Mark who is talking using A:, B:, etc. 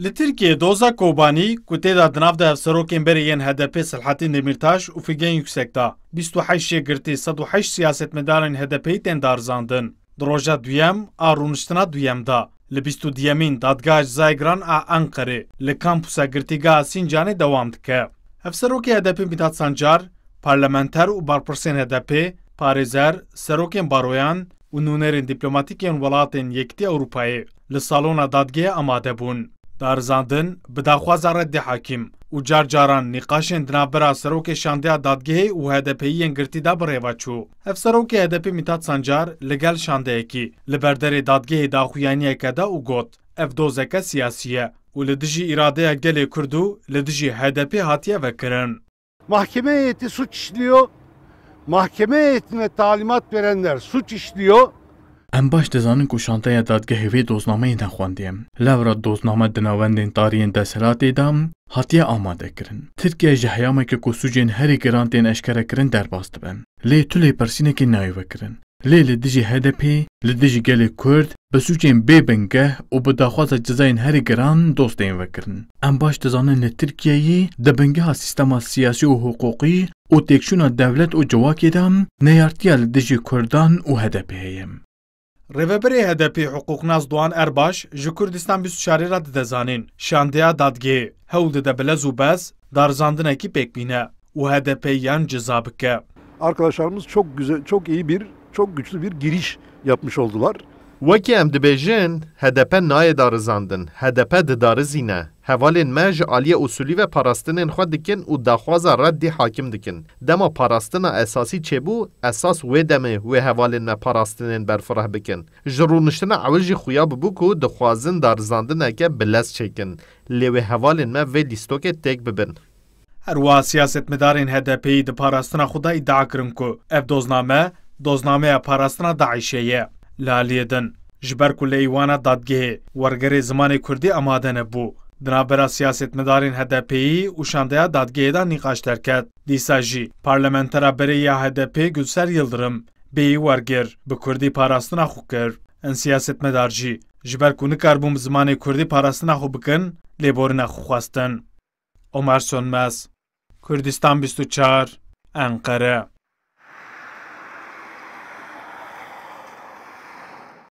A: Li Tirkiye doza Kobani ku têda di nav berê yên HDP Selhetîn Demirtaş û Figen Yüksek da 28 şêgirtî 108 siyasetmedarên HDP'yê tên darzandin. Di roja duyem a rûniştina duyem da li bîst diyemîn dadgah Zaygiran a Enqerê li kampusa girtîgeha Sincanê dewam dike. Hevserokê HDP Mithat Sancar, parlamenter û barpirsên HDP, parêzer, serokên baroyan û nûnerên dîplomatîkên welatên Yekitî Ewropayê li salona dadgeha amade bûn. Darzandin bi daxwaza redê hekîm û car caran nîqaşên dinavbera serokê şandeya dadgehê û HDPiyên girtî da bi rêve çû. Ev serokê HDP Mîtat Sancar li gel şandeyekî li berderê dadgehê daxuyaniyeke de û got ev dozeke siyasî ye û li dijî îradeya gelê Kurd û li dijî HDP hatiye vekirin.
B: Mahkeme heyeti suç işliyor. Mahkeme heyetine talimat verenler suç işliyor.
C: Ən baş dezanın kuşantaya dadgehêvê doznameyên nexwendiyem. Lewra dozname di navendên tariyên deselatê de hatiye amadekirin. Tirkiye ji heyameke ku sucên herî girantên eşkerekirin derbas dibe. Lê tulê pirsînekê nayê vekirin. Lê li dijî HDP, li dijî gelê Kurd, bi suçên bêbingeh û bi daxwaza cezayên herî giran dostên vekirin. Em baş dizanin li Tirkiyeyê di bingeha sîstema siyasî û hukukî û têkşûna devlet û cewakê de neyartiya li dijî Kurdan û HDP
A: heye. Rêveberê HDP Hukuk Naz Doğan Erbaş ji Kurdistan 24 ra didezanîn. Şandeya dadgehê hewl dide bilez û bez darzandinekî pêkbîne û HDP yan ceza
B: Arkadaşlarımız çok güzel, çok iyi bir, çok güçlü bir giriş yapmış oldular. Wekî em HDP nayê darzandın, HDP darzine. هەوالên me ji aliye usulî ve parastinên xwe dikin û daxwaza reddî hakim dikin. Dema parastina esasî çêbû, esas wê demê wê hevalên me parastinên berfireh bikin. Ji rûniştina ewil jî xuya bibû ku dixwazin darzandineke bilez çêkin. Lê wê hevalên me vê lîstokê têk bibin. Herwa siyasetmedarên HDP'yî di parastina xwe da iddia
A: kirin ku ev dozname, doznameya parastina Daişê ye. Laliyê din ji ber ku lêwana dadgehê wergerê zimanê Kurdî amade nebû. Դրանաբերա սիասետմդարին ՀԴՊ-ի ուշանդեա դատգեյդա նիղաշտեր կետ, դիսաժի, պարլեմենտարաբերեի ՀԴՊ-ի գülsər Yıldırım, բեյի ուարգեր, բկուրդի պարաստնա խուկեր, ըն սիասետմդարժի, ժբեր կունի կարբում զմանի կուրդի պարաստնա խուբկն, լեբորինա խուխաստն։ Օմար Սոնմաս, Kürdistan 24, Ankara